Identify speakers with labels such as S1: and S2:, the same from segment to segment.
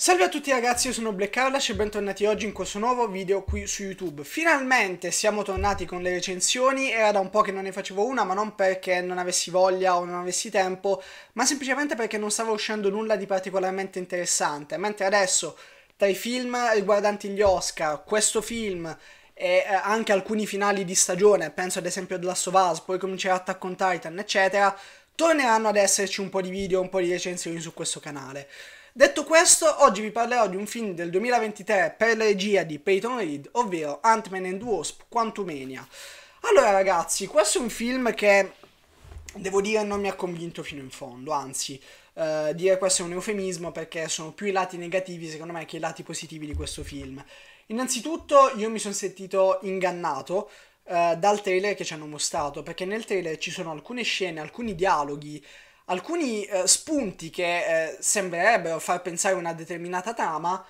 S1: Salve a tutti ragazzi, io sono Black Carlash e bentornati oggi in questo nuovo video qui su YouTube. Finalmente siamo tornati con le recensioni, era da un po' che non ne facevo una, ma non perché non avessi voglia o non avessi tempo, ma semplicemente perché non stava uscendo nulla di particolarmente interessante, mentre adesso tra i film riguardanti gli Oscar, questo film e eh, anche alcuni finali di stagione, penso ad esempio a The Last of Us, poi comincerà Attack on Titan, eccetera, torneranno ad esserci un po' di video, un po' di recensioni su questo canale. Detto questo, oggi vi parlerò di un film del 2023 per la regia di Peyton Reed, ovvero Ant-Man and Wasp Quantumania. Allora ragazzi, questo è un film che devo dire non mi ha convinto fino in fondo, anzi eh, dire questo è un eufemismo perché sono più i lati negativi secondo me che i lati positivi di questo film. Innanzitutto io mi sono sentito ingannato eh, dal trailer che ci hanno mostrato, perché nel trailer ci sono alcune scene, alcuni dialoghi alcuni eh, spunti che eh, sembrerebbero far pensare a una determinata trama,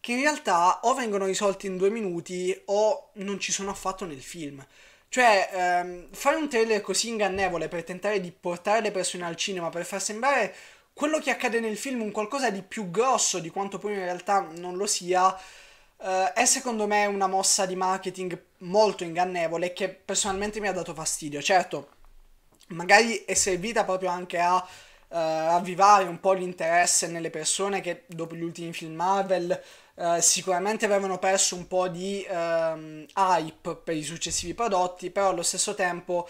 S1: che in realtà o vengono risolti in due minuti o non ci sono affatto nel film. Cioè, ehm, fare un trailer così ingannevole per tentare di portare le persone al cinema, per far sembrare quello che accade nel film un qualcosa di più grosso di quanto poi in realtà non lo sia, eh, è secondo me una mossa di marketing molto ingannevole che personalmente mi ha dato fastidio. Certo, magari è servita proprio anche a uh, avvivare un po' l'interesse nelle persone che dopo gli ultimi film Marvel uh, sicuramente avevano perso un po' di um, hype per i successivi prodotti, però allo stesso tempo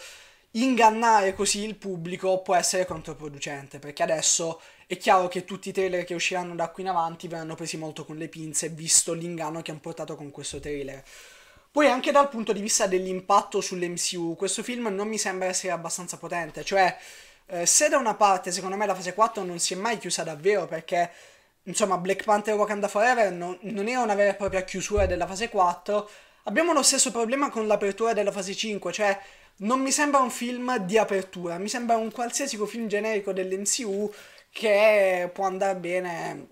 S1: ingannare così il pubblico può essere controproducente, perché adesso è chiaro che tutti i trailer che usciranno da qui in avanti verranno presi molto con le pinze, visto l'inganno che hanno portato con questo trailer. Poi anche dal punto di vista dell'impatto sull'MCU, questo film non mi sembra essere abbastanza potente, cioè eh, se da una parte secondo me la fase 4 non si è mai chiusa davvero perché insomma Black Panther Wakanda Forever non, non era una vera e propria chiusura della fase 4, abbiamo lo stesso problema con l'apertura della fase 5, cioè non mi sembra un film di apertura, mi sembra un qualsiasi film generico dell'MCU che può andare bene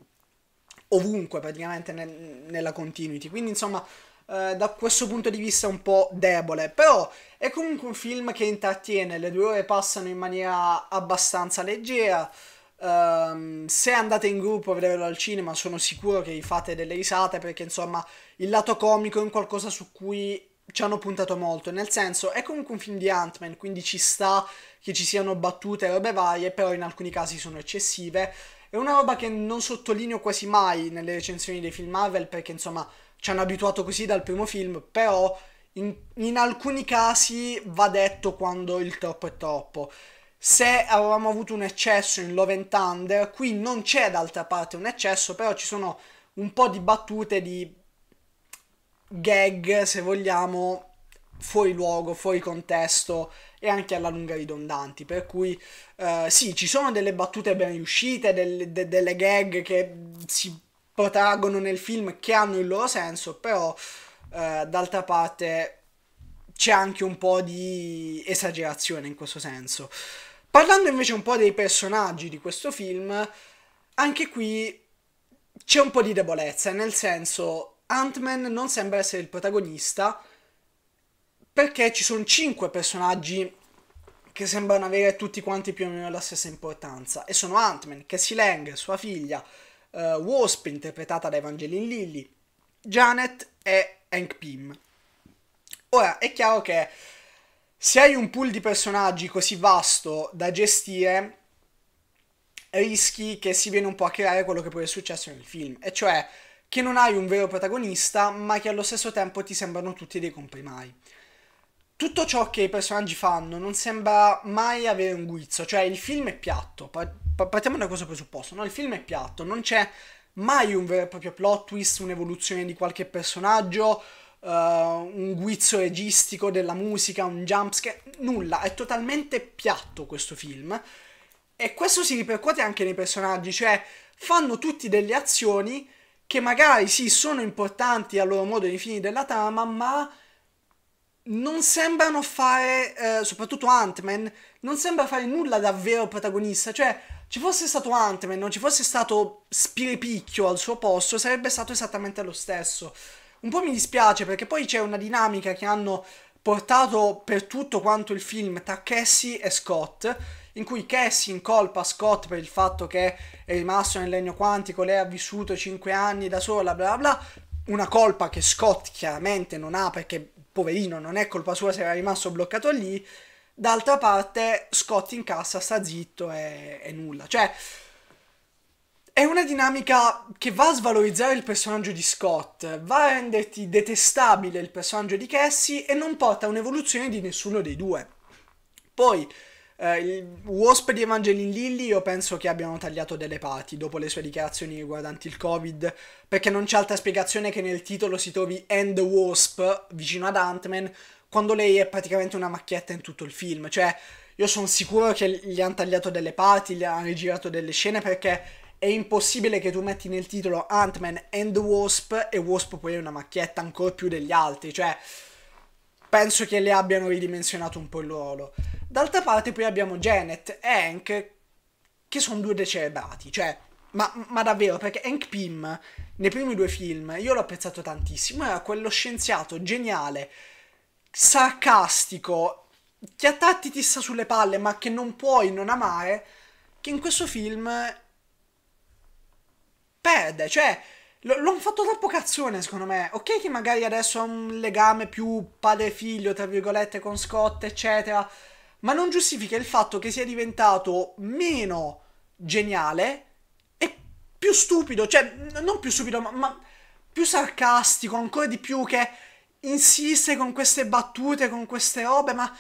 S1: ovunque praticamente nel, nella continuity, quindi insomma eh, da questo punto di vista un po' debole, però è comunque un film che intrattiene, le due ore passano in maniera abbastanza leggera. Um, se andate in gruppo a vederlo al cinema sono sicuro che vi fate delle risate perché insomma il lato comico è un qualcosa su cui ci hanno puntato molto, nel senso è comunque un film di Ant-Man, quindi ci sta che ci siano battute e robe varie, però in alcuni casi sono eccessive. È una roba che non sottolineo quasi mai nelle recensioni dei film Marvel perché insomma ci hanno abituato così dal primo film, però in, in alcuni casi va detto quando il troppo è troppo. Se avevamo avuto un eccesso in Love and Thunder, qui non c'è d'altra parte un eccesso, però ci sono un po' di battute di gag, se vogliamo, fuori luogo, fuori contesto e anche alla lunga ridondanti. Per cui eh, sì, ci sono delle battute ben riuscite, delle, de, delle gag che si protagono nel film che hanno il loro senso, però eh, d'altra parte c'è anche un po' di esagerazione in questo senso. Parlando invece un po' dei personaggi di questo film, anche qui c'è un po' di debolezza, nel senso Ant-Man non sembra essere il protagonista perché ci sono cinque personaggi che sembrano avere tutti quanti più o meno la stessa importanza e sono Ant-Man, Cassie Lang, sua figlia, uh, Wasp interpretata da Evangeline Lilly, Janet e Hank Pym. Ora, è chiaro che se hai un pool di personaggi così vasto da gestire, rischi che si viene un po' a creare quello che poi è successo nel film, e cioè che non hai un vero protagonista, ma che allo stesso tempo ti sembrano tutti dei comprimari tutto ciò che i personaggi fanno non sembra mai avere un guizzo, cioè il film è piatto, partiamo da questo presupposto, no? il film è piatto, non c'è mai un vero e proprio plot twist, un'evoluzione di qualche personaggio, uh, un guizzo registico della musica, un jumpscare, nulla, è totalmente piatto questo film e questo si ripercuote anche nei personaggi, cioè fanno tutti delle azioni che magari sì sono importanti al loro modo nei fini della trama, ma non sembrano fare, eh, soprattutto Ant-Man, non sembra fare nulla davvero protagonista. Cioè, ci fosse stato Ant-Man, non ci fosse stato Spirepicchio al suo posto, sarebbe stato esattamente lo stesso. Un po' mi dispiace perché poi c'è una dinamica che hanno portato per tutto quanto il film tra Cassie e Scott, in cui Cassie incolpa Scott per il fatto che è rimasto nel legno quantico, lei ha vissuto 5 anni da sola, bla bla, una colpa che Scott chiaramente non ha perché poverino, non è colpa sua se era rimasto bloccato lì. D'altra parte, Scott in cassa sta zitto e, e nulla. Cioè, è una dinamica che va a svalorizzare il personaggio di Scott, va a renderti detestabile il personaggio di Cassie e non porta a un'evoluzione di nessuno dei due. Poi, eh, Wasp di Evangeline Lilly io penso che abbiano tagliato delle parti dopo le sue dichiarazioni riguardanti il Covid, perché non c'è altra spiegazione che nel titolo si trovi End Wasp vicino ad Ant-Man, quando lei è praticamente una macchietta in tutto il film. Cioè, io sono sicuro che gli hanno tagliato delle parti, gli hanno rigirato delle scene perché è impossibile che tu metti nel titolo Ant-Man and Wasp e Wasp poi è una macchietta ancora più degli altri, cioè penso che le abbiano ridimensionato un po' il ruolo. D'altra parte poi abbiamo Janet e Hank che sono due decerebrati, cioè ma, ma, davvero, perché Hank Pym, nei primi due film, io l'ho apprezzato tantissimo, era quello scienziato geniale, sarcastico, che a tratti ti sta sulle palle, ma che non puoi non amare, che in questo film perde, cioè... l'ho fatto troppo cazzone, secondo me. Ok, che magari adesso ha un legame più padre-figlio, tra virgolette, con Scott, eccetera ma non giustifica il fatto che sia diventato meno geniale e più stupido, cioè non più stupido, ma, ma più sarcastico, ancora di più che insiste con queste battute, con queste robe, ma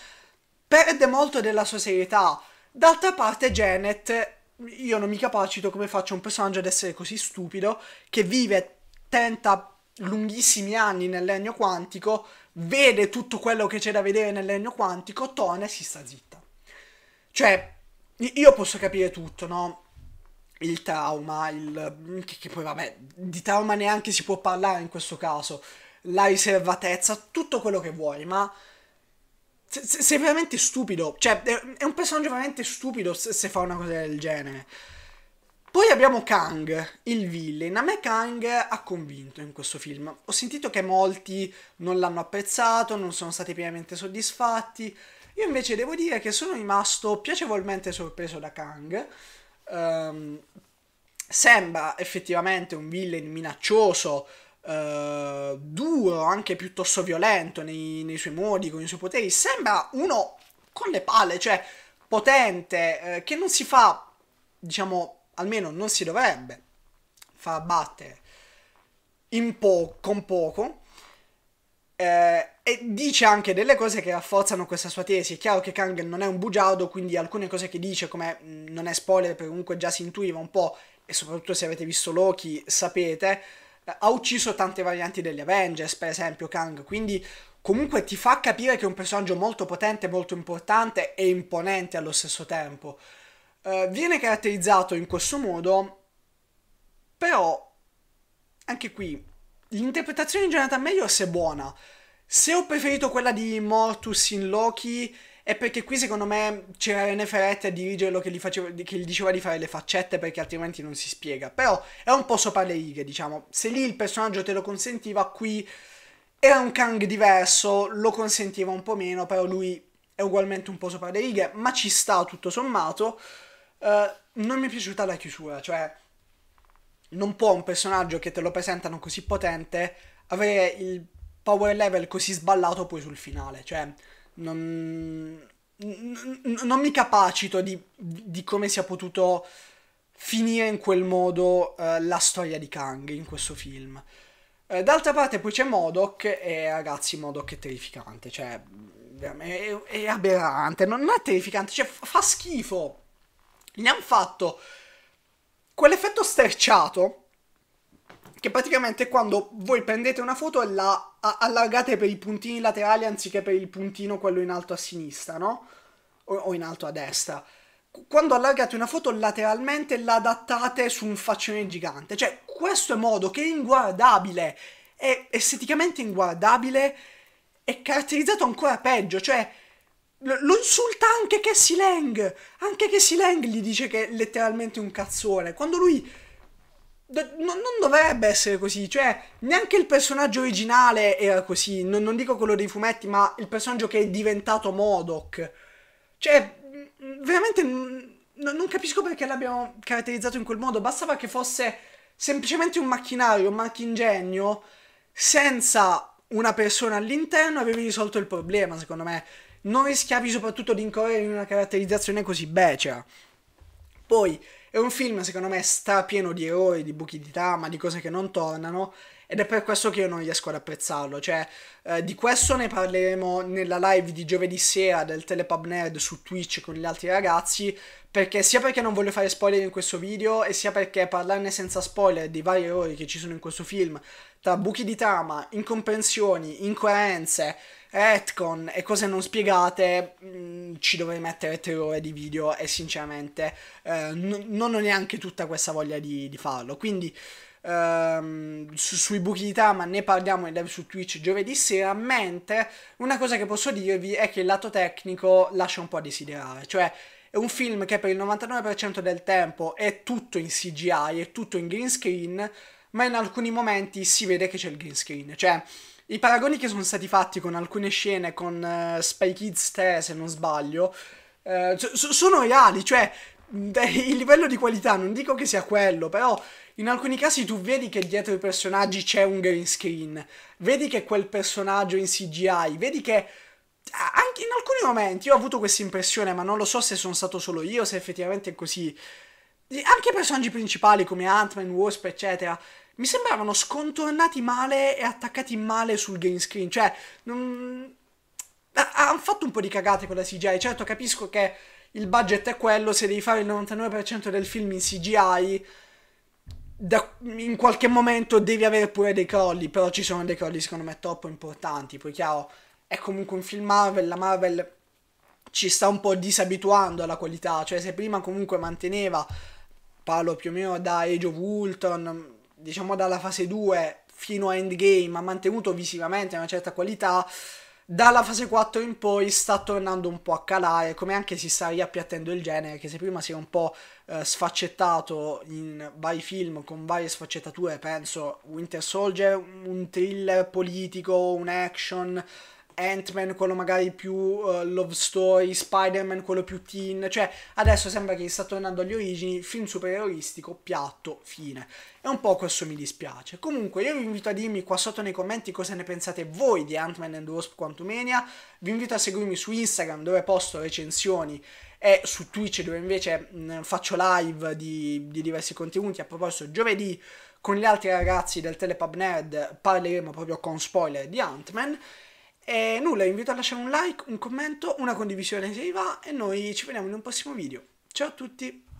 S1: perde molto della sua serietà. D'altra parte Janet, io non mi capacito come faccio un personaggio ad essere così stupido che vive 30 lunghissimi anni nel legno quantico vede tutto quello che c'è da vedere nel legno quantico, tona e si sta zitta. Cioè, io posso capire tutto, no? Il trauma, il... Che, che poi vabbè, di trauma neanche si può parlare in questo caso, la riservatezza, tutto quello che vuoi, ma sei veramente stupido. Cioè, è un personaggio veramente stupido se, se fa una cosa del genere. Poi abbiamo Kang, il villain. A me Kang ha convinto in questo film. Ho sentito che molti non l'hanno apprezzato, non sono stati pienamente soddisfatti. Io invece devo dire che sono rimasto piacevolmente sorpreso da Kang. Um, sembra effettivamente un villain minaccioso, uh, duro, anche piuttosto violento nei, nei, suoi modi, con i suoi poteri. Sembra uno con le palle, cioè potente, eh, che non si fa, diciamo, almeno non si dovrebbe far abbattere po con poco. Eh, e dice anche delle cose che rafforzano questa sua tesi. È chiaro che Kang non è un bugiardo, quindi alcune cose che dice, come mm, non è spoiler, perché comunque già si intuiva un po', e soprattutto se avete visto Loki sapete, eh, ha ucciso tante varianti degli Avengers, per esempio Kang, quindi comunque ti fa capire che è un personaggio molto potente, molto importante e imponente allo stesso tempo. Eh, viene caratterizzato in questo modo, però anche qui l'interpretazione di Jonathan Mayors è buona. Se ho preferito quella di Mortus in Loki è perché qui secondo me c'era René Ferretti a dirigerlo che gli, faceva, che gli, diceva di fare le faccette perché altrimenti non si spiega. Però è un po' sopra le righe, diciamo. Se lì il personaggio te lo consentiva, qui era un Kang diverso, lo consentiva un po' meno, però lui è ugualmente un po' sopra le righe, ma ci sta tutto sommato. Eh, non mi è piaciuta la chiusura, cioè non può un personaggio che te lo presentano così potente avere il power level così sballato poi sul finale, cioè non, n- non mi capacito di, di, come sia potuto finire in quel modo uh, la storia di Kang in questo film. Eh, d'altra parte poi c'è Modoc e ragazzi Modoc è terrificante, cioè è, è aberrante, non, non è terrificante, cioè fa schifo ne hanno fatto quell'effetto sterciato che praticamente è quando voi prendete una foto e la allargate per i puntini laterali anziché per il puntino quello in alto a sinistra, no? O, o in alto a destra. Quando allargate una foto lateralmente la adattate su un faccione gigante. Cioè, questo è modo che è inguardabile, è esteticamente inguardabile, è caratterizzato ancora peggio, cioè lo insulta anche Cassie Lang. Anche Cassie Lang gli dice che è letteralmente un cazzone. Quando lui. D- non, dovrebbe essere così. Cioè, neanche il personaggio originale era così. Non, non dico quello dei fumetti, ma il personaggio che è diventato Modoc. Cioè, mm, veramente. Mm, N- non capisco perché l'abbiamo caratterizzato in quel modo. Bastava che fosse semplicemente un macchinario, un marchingegno, senza una persona all'interno, avevi risolto il problema, secondo me non rischiavi soprattutto di incorrere in una caratterizzazione così becera. Poi è un film, secondo me, sta pieno di errori, di buchi di trama, di cose che non tornano ed è per questo che io non riesco ad apprezzarlo. Cioè, eh, di questo ne parleremo nella live di giovedì sera del Telepub Nerd su Twitch con gli altri ragazzi, perché sia perché non voglio fare spoiler in questo video e sia perché parlarne senza spoiler dei vari errori che ci sono in questo film, tra buchi di trama, incomprensioni, incoerenze, retcon e cose non spiegate, mh, mm, ci dovrei mettere tre ore di video e sinceramente eh, non ho neanche tutta questa voglia di, di farlo. Quindi... Ehm, su, sui buchi di trama ne parliamo in live su Twitch giovedì sera, mentre una cosa che posso dirvi è che il lato tecnico lascia un po' a desiderare, cioè è un film che per il 99% del tempo è tutto in CGI, è tutto in green screen, ma in alcuni momenti si vede che c'è il green screen, cioè i paragoni che sono stati fatti con alcune scene con uh, Spy Kids 3, se non sbaglio, uh, so- sono reali, cioè il livello di qualità non dico che sia quello, però in alcuni casi tu vedi che dietro i personaggi c'è un green screen, vedi che quel personaggio è in CGI, vedi che anche in alcuni momenti io ho avuto questa impressione, ma non lo so se sono stato solo io, se effettivamente è così. Anche i personaggi principali come Ant-Man, Wasp, eccetera, mi sembravano scontornati male e attaccati male sul green screen, cioè non... hanno fatto un po' di cagate con la CGI, certo capisco che il budget è quello, se devi fare il 99% del film in CGI, da, in qualche momento devi avere pure dei crolli, però ci sono dei crolli secondo me troppo importanti, poi chiaro, è comunque un film Marvel, la Marvel ci sta un po' disabituando alla qualità, cioè se prima comunque manteneva, parlo più o meno da Age of Ultron, diciamo dalla fase 2 fino a Endgame, ha mantenuto visivamente una certa qualità, dalla fase 4 in poi sta tornando un po' a calare, come anche si sta riappiattendo il genere, che se prima si era un po' eh, sfaccettato in vari film con varie sfaccettature, penso Winter Soldier, un thriller politico, un action, Ant-Man quello magari più uh, love story, Spider-Man quello più teen, cioè adesso sembra che sta tornando agli origini, film supereroistico, piatto, fine. E un po' questo mi dispiace. Comunque io vi invito a dirmi qua sotto nei commenti cosa ne pensate voi di Ant-Man and Wasp Quantumania, vi invito a seguirmi su Instagram dove posto recensioni e su Twitch dove invece mh, mm, faccio live di, di diversi contenuti. A proposito, giovedì con gli altri ragazzi del Telepub Nerd parleremo proprio con spoiler di Ant-Man. E nulla, vi invito a lasciare un like, un commento, una condivisione se vi va e noi ci vediamo in un prossimo video. Ciao a tutti!